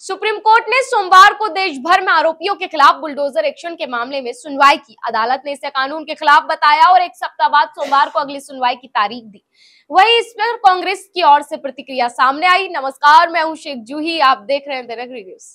supreme court ने सोमवार को देश भर में आरोपियों के खिलाफ बुलडोजर एक्शन के मामले में सुनवाई की अदालत ने इसे कानून के खिलाफ बताया और एक सप्ताह बाद सोमवार को अगली सुनवाई की तारीख दी वहीं इस पर कांग्रेस की ओर से प्रतिक्रिया सामने आई नमस्कार मैं हूं शेख जूही आप देख रहे हैं दैनिक रिव्यूज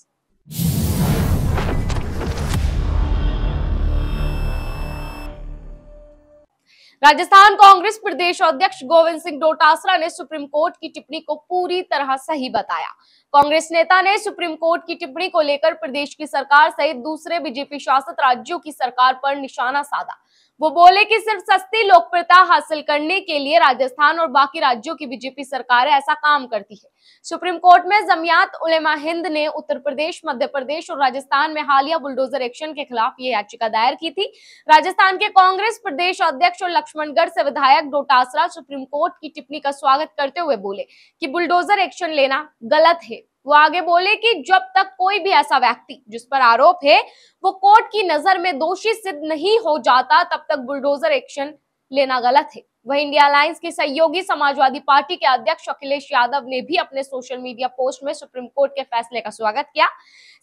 राजस्थान कांग्रेस प्रदेश अध्यक्ष गोविंद सिंह डोटासरा ने सुप्रीम कोर्ट की टिप्पणी को पूरी तरह सही बताया कांग्रेस नेता ने सुप्रीम कोर्ट की टिप्पणी को लेकर प्रदेश की सरकार सहित दूसरे बीजेपी शासित राज्यों की सरकार पर निशाना साधा वो बोले कि सिर्फ सस्ती लोकप्रियता हासिल करने के लिए राजस्थान और बाकी राज्यों की बीजेपी सरकार ऐसा काम करती है सुप्रीम कोर्ट में जमियात उलेमा हिंद ने उत्तर प्रदेश मध्य प्रदेश और राजस्थान में हालिया बुलडोजर एक्शन के खिलाफ ये याचिका दायर की थी राजस्थान के कांग्रेस प्रदेश अध्यक्ष और लक्ष्मणगढ़ से विधायक डोटासरा सुप्रीम कोर्ट की टिप्पणी का स्वागत करते हुए बोले की बुलडोजर एक्शन लेना गलत है वो आगे बोले कि जब तक कोई भी ऐसा व्यक्ति जिस पर आरोप है वो कोर्ट की नजर में दोषी सिद्ध नहीं हो जाता तब तक बुलडोजर एक्शन लेना गलत है वहीं इंडिया अलायंस के सहयोगी समाजवादी पार्टी के अध्यक्ष अखिलेश यादव ने भी अपने सोशल मीडिया पोस्ट में सुप्रीम कोर्ट के फैसले का स्वागत किया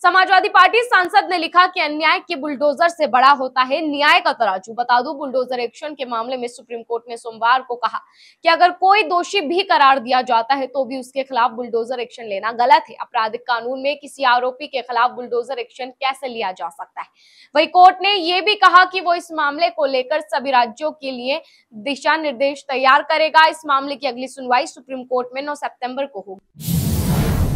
समाजवादी पार्टी सांसद ने लिखा कि अन्याय के बुलडोजर से बड़ा होता है न्याय का तराजू बता दू बुलडोजर एक्शन के मामले में सुप्रीम कोर्ट ने सोमवार को कहा कि अगर कोई दोषी भी करार दिया जाता है तो भी उसके खिलाफ बुलडोजर एक्शन लेना गलत है आपराधिक कानून में किसी आरोपी के खिलाफ बुलडोजर एक्शन कैसे लिया जा सकता है वही कोर्ट ने यह भी कहा कि वो इस मामले को लेकर सभी राज्यों के लिए दिशा निर्देश तैयार करेगा इस मामले की अगली सुनवाई सुप्रीम कोर्ट में नौ सेप्टेम्बर को होगी